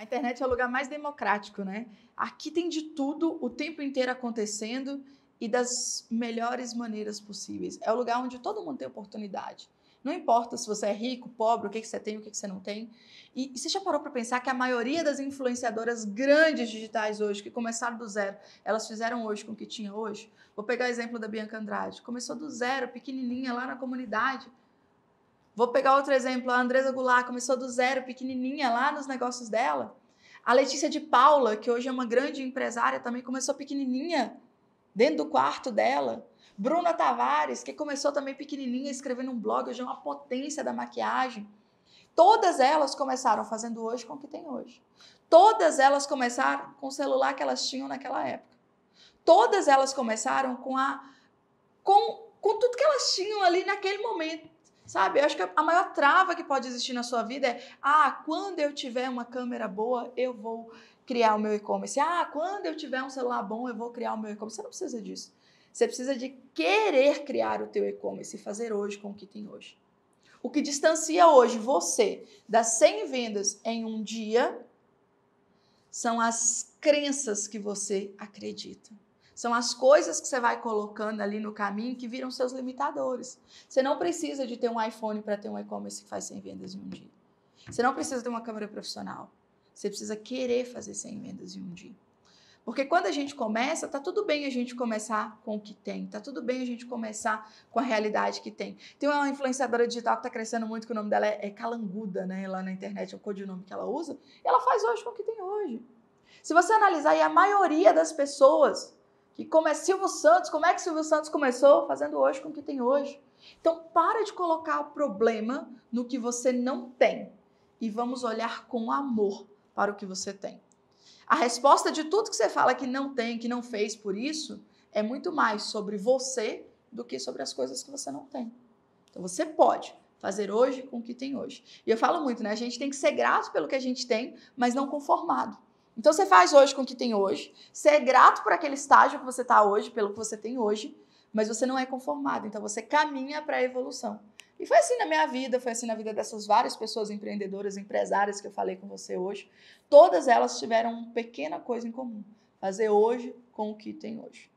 A internet é o lugar mais democrático, né? Aqui tem de tudo, o tempo inteiro acontecendo e das melhores maneiras possíveis. É o lugar onde todo mundo tem oportunidade. Não importa se você é rico, pobre, o que, que você tem, o que, que você não tem. E, e você já parou para pensar que a maioria das influenciadoras grandes digitais hoje, que começaram do zero, elas fizeram hoje com o que tinha hoje? Vou pegar o exemplo da Bianca Andrade. Começou do zero, pequenininha, lá na comunidade. Vou pegar outro exemplo, a Andresa Goulart começou do zero, pequenininha, lá nos negócios dela. A Letícia de Paula, que hoje é uma grande empresária, também começou pequenininha, dentro do quarto dela. Bruna Tavares, que começou também pequenininha, escrevendo um blog, hoje é uma potência da maquiagem. Todas elas começaram fazendo hoje com o que tem hoje. Todas elas começaram com o celular que elas tinham naquela época. Todas elas começaram com a com, com tudo que elas tinham ali naquele momento. Sabe? Eu acho que a maior trava que pode existir na sua vida é: ah, quando eu tiver uma câmera boa, eu vou criar o meu e-commerce. Ah, quando eu tiver um celular bom, eu vou criar o meu e-commerce. Você não precisa disso. Você precisa de querer criar o teu e-commerce e fazer hoje com o que tem hoje. O que distancia hoje você das 100 vendas em um dia são as crenças que você acredita. São as coisas que você vai colocando ali no caminho que viram seus limitadores. Você não precisa de ter um iPhone para ter um e-commerce que faz 100 vendas em um dia. Você não precisa ter uma câmera profissional. Você precisa querer fazer 100 vendas em um dia. Porque quando a gente começa, tá tudo bem a gente começar com o que tem, tá tudo bem a gente começar com a realidade que tem. Tem uma influenciadora digital que tá crescendo muito, que o nome dela é, é Calanguda, né? Lá na internet é o codinome que ela usa, e ela faz hoje com o que tem hoje. Se você analisar, e a maioria das pessoas que como é Silvio Santos, como é que Silvio Santos começou? Fazendo hoje com o que tem hoje. Então, para de colocar o problema no que você não tem e vamos olhar com amor para o que você tem. A resposta de tudo que você fala que não tem, que não fez por isso, é muito mais sobre você do que sobre as coisas que você não tem. Então, você pode fazer hoje com o que tem hoje. E eu falo muito, né? A gente tem que ser grato pelo que a gente tem, mas não conformado. Então você faz hoje com o que tem hoje, você é grato por aquele estágio que você está hoje, pelo que você tem hoje, mas você não é conformado, então você caminha para a evolução. E foi assim na minha vida, foi assim na vida dessas várias pessoas empreendedoras, empresárias que eu falei com você hoje. Todas elas tiveram uma pequena coisa em comum: fazer hoje com o que tem hoje.